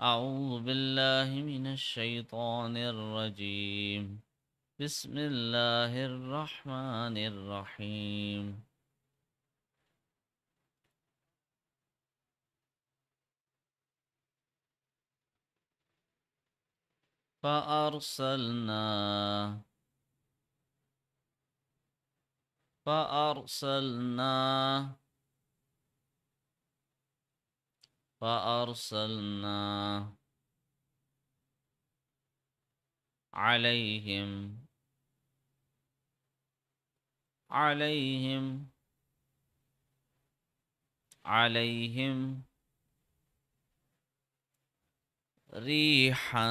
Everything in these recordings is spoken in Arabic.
أعوذ بالله من الشيطان الرجيم بسم الله الرحمن الرحيم فأرسلنا فأرسلنا فأرسلنا عليهم عليهم عليهم ريحا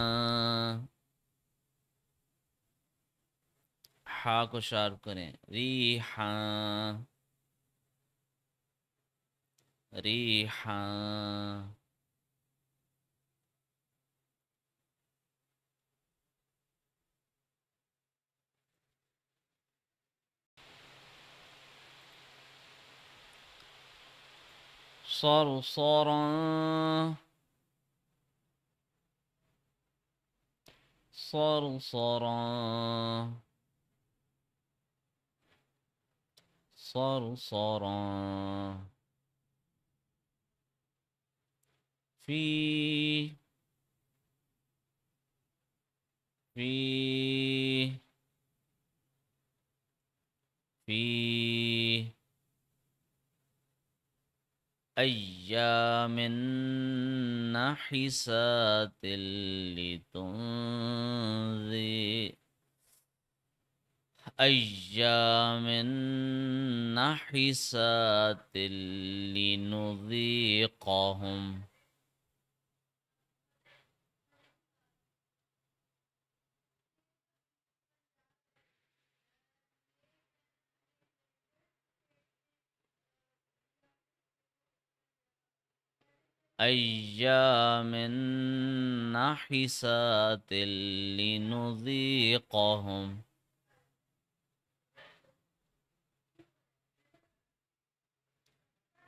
حاكو شارب شارپ ريحا ريحا صرصرا صرصرا صرصرا في في في أيام نحسات لتنذر أيام نحسات لنذيقهم أيام نحسات لنذيقهم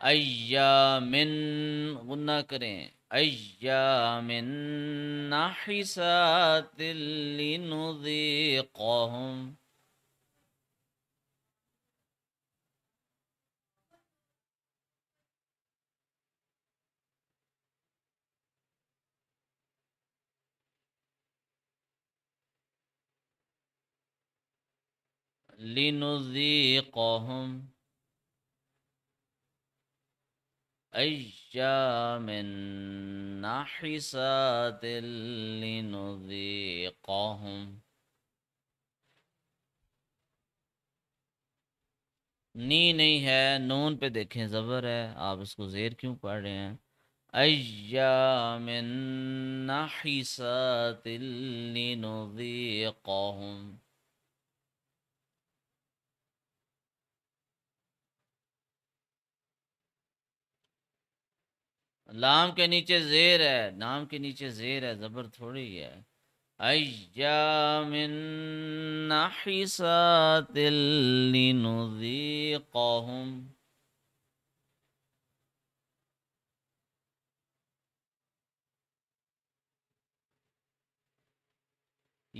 أيام غنى کریں أيام نحسات لنذيقهم لنذيقهم أيام نحسات لنذيقهم نی نہیں ہے نون پہ دیکھیں زبر ہے آپ اس کو زیر کیوں پڑھ رہے ہیں ایام نحسات سلین لام کے نیچے زیر ہے نام کے نیچے زیر ہے زبر تھوڑی ہے ایام یا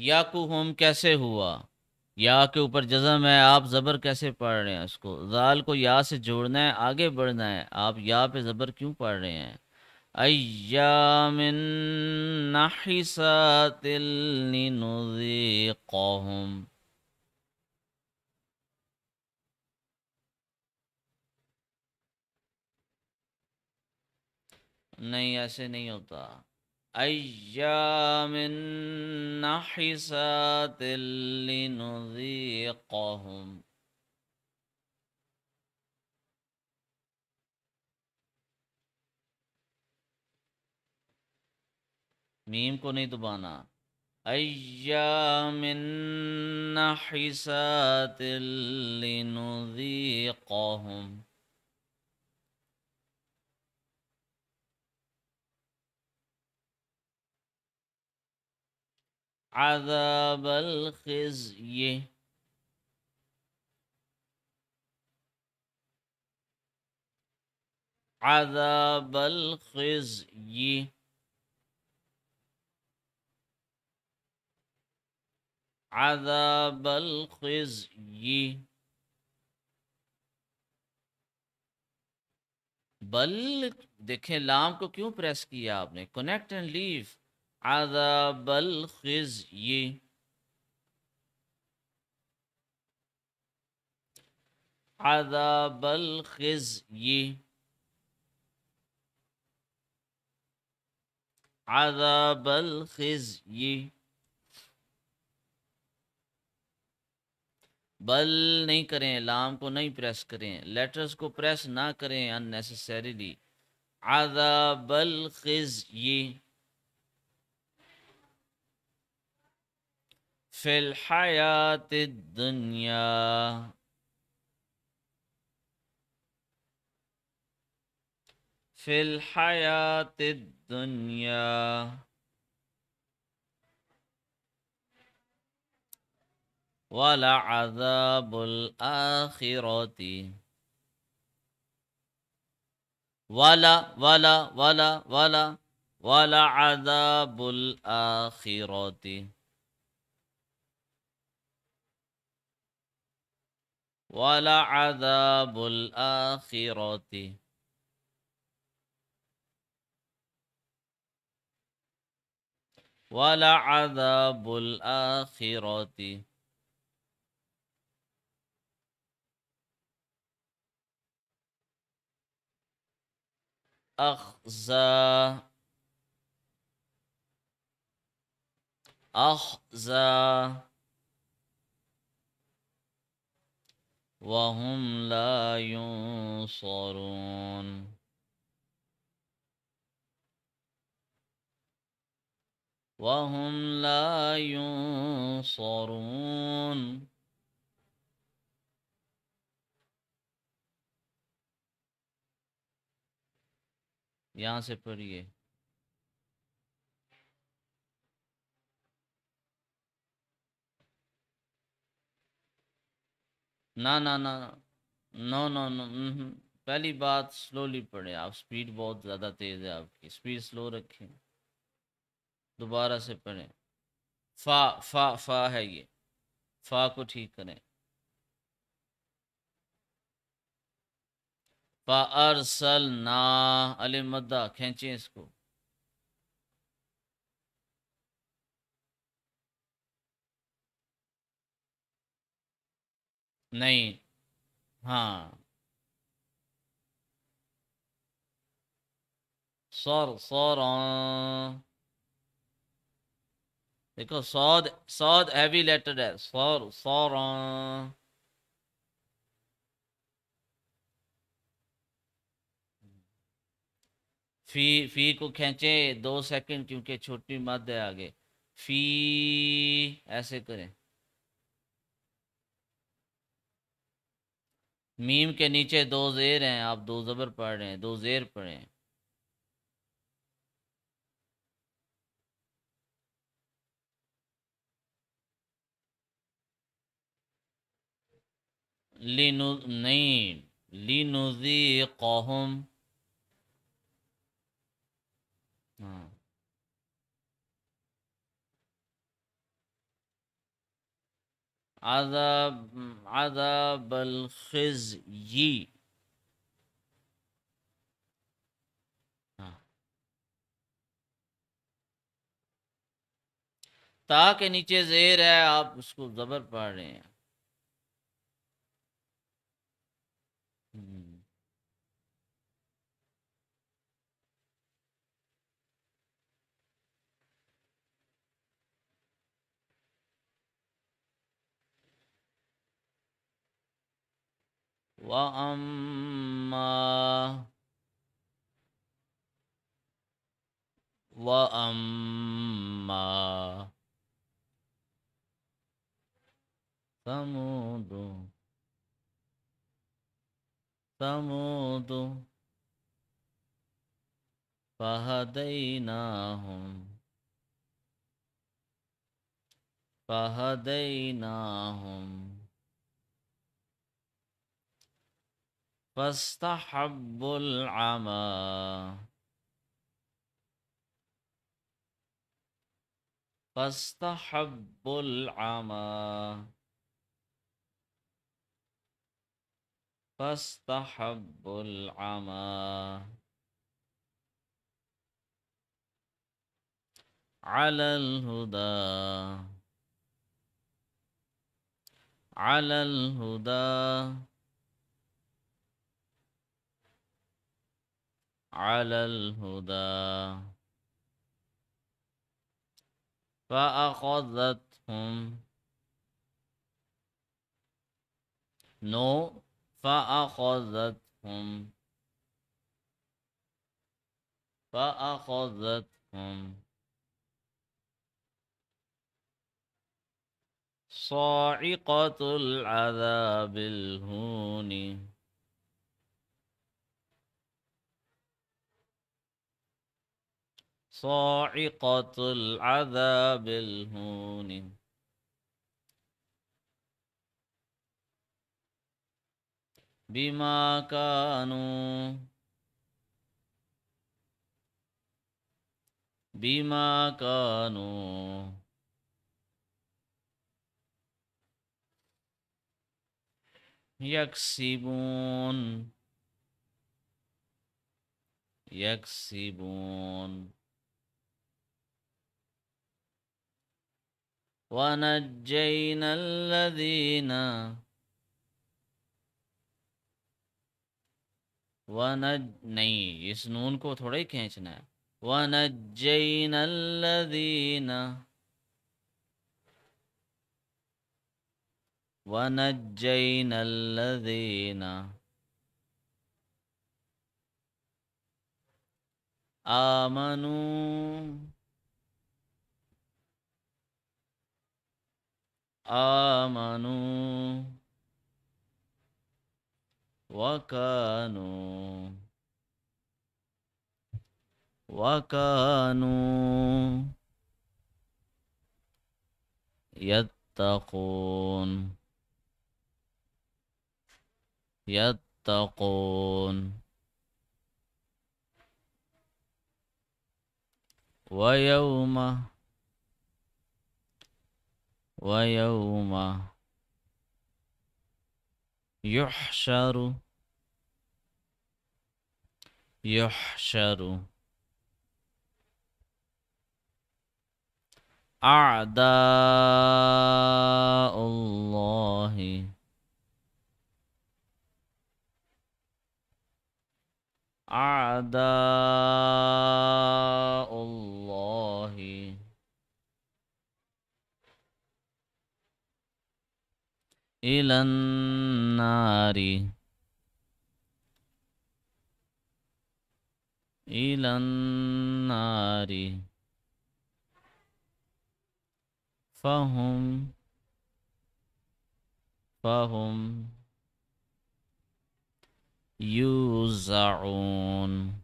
یاکوہم کیسے ہوا یا کے اوپر جزم ہے آپ زبر کیسے پڑھ رہے ہیں اس کو زال کو یا سے جوڑنا ہے آگے بڑھنا ہے آپ یا پہ زبر کیوں پڑھ رہے ہیں ایام نحسات نہیں ایسے نہیں ہوتا أيام نحسات لنذيقهم ميم کو نہیں دبانا أيام نحسات لنذيقهم عذاب الخزي عذاب الخزی عذاب الخزي بل دیکھیں لام کو کیوں پریس کیا آپ نے کنیکٹ اینڈ لیو عذاب الخزي عذاب الخزي عذاب الخزي बल नहीं करें लाम को नहीं प्रेस करें लेटर्स को प्रेस ना करें अननेसेसरीली आदा बल खिज في الحياة الدنيا في الحياة الدنيا ولعذاب الآخرة ولا ولا ولا ولا ولا عذاب الآخرة ولعذاب الآخرة ولعذاب الآخرة أخزى أخزى وهم لا ينصرون وهم لا ينصرون یہاں سے پڑھیے نہ نہ نہ نو نو نو پہلی بات سلولی پڑھیں آپ سپیڈ بہت زیادہ تیز ہے آپ کی سپیڈ سلو رکھیں دوبارہ سے پڑھیں فا فا فا ہے یہ فا کو ٹھیک کریں فا ارسل نا مدہ کھینچیں اس کو نہیں ہاں سور سور دیکھو سود سود ہیوی لیٹر ہے سور سور فی فی کو کھینچے دو سیکنڈ کیونکہ چھوٹی مد ہے آگے فی ایسے کریں میم کے نیچے دو زیر ہیں آپ دو زبر پڑھ رہے ہیں دو زیر پڑھ رہے ہیں لینو نہیں لینوزی قوم عذاب عذاب بلخی ہاں۔ تا کے نیچے زیر ہے آپ اس کو زبر پڑھ رہے ہیں وأما وأما ثمود ثمود فهديناهم فهديناهم فاستحبوا العمى فاستحبوا العمى فاستحبوا العمى على الهدى على الهدى على الهدى فأخذتهم نو فأخذتهم فأخذتهم صاعقة العذاب الهون صاعقة العذاب الهون بما كانوا بما كانوا يكسبون يكسبون ونجينا الذين ونج نہیں اس نون کو थोड़ा ही खींचना है ونجينا الذين ونجينا الذين آمنوا آمنوا وكانوا وكانوا يتقون يتقون ويومه ويوم يحشر يحشر أعداء الله أعداء إلى النار إلى النار فهم فهم يوزعون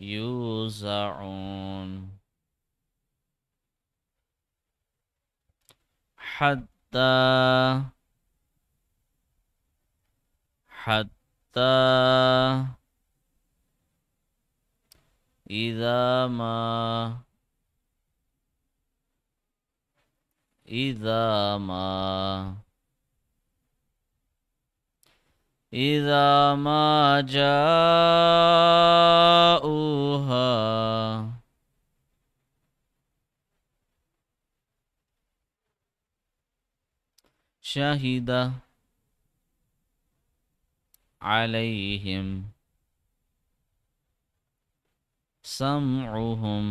يوزعون حتى حتى إذا ما إذا ما إذا ما جاءوها شهد عليهم سمعهم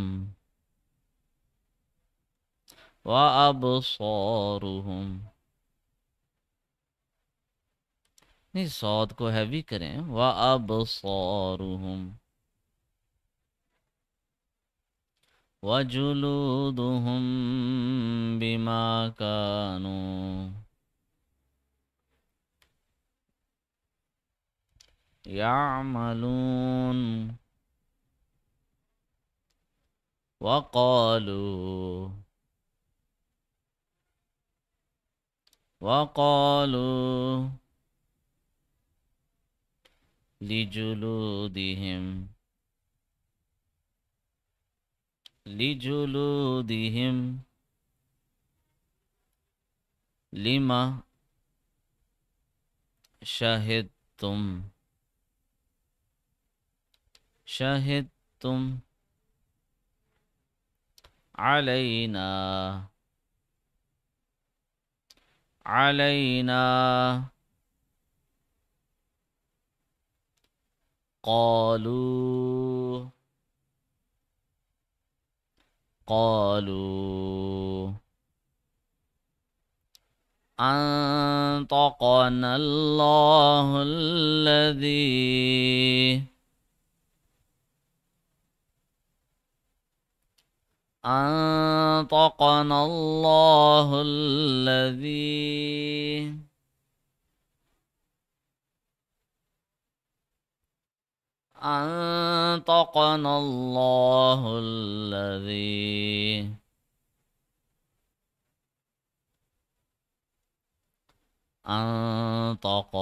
وأبصارهم نہیں سود کو ہیوی کریں وَأَبْصَارُهُمْ وَجُلُودُهُمْ بِمَا كَانُوا يعملون وقالوا وقالوا لجلودهم لجلودهم لما شهدتم شهدتم علينا علينا قالوا قالوا أنطقنا الله الذي أنطقنا الله الذي أنطقنا الله الذي أنطق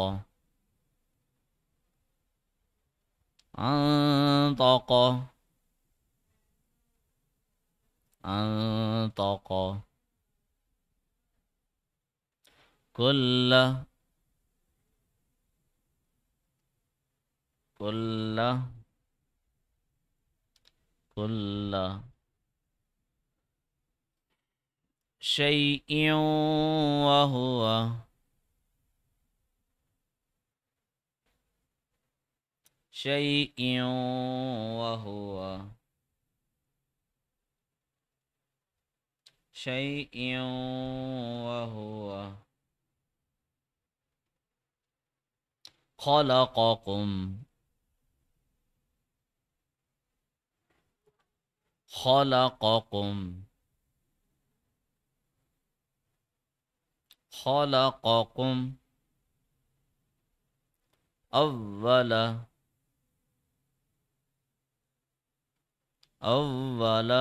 أنطق أنطق كل كل كل شيء وهو شيء وهو شيء وهو خلقكم خلقكم خلقكم أول أول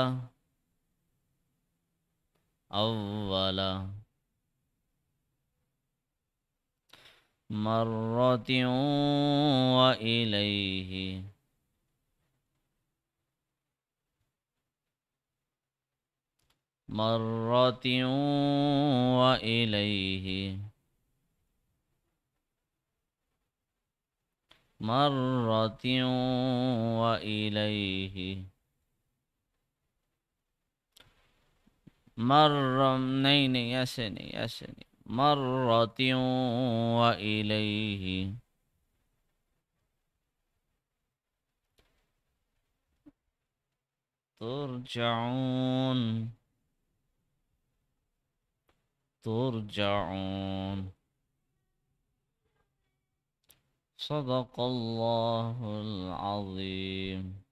أول مرة وإليه مرة وإليه مرة وإليه مرة منين يا سني مرة وإليه ترجعون ترجعون صدق الله العظيم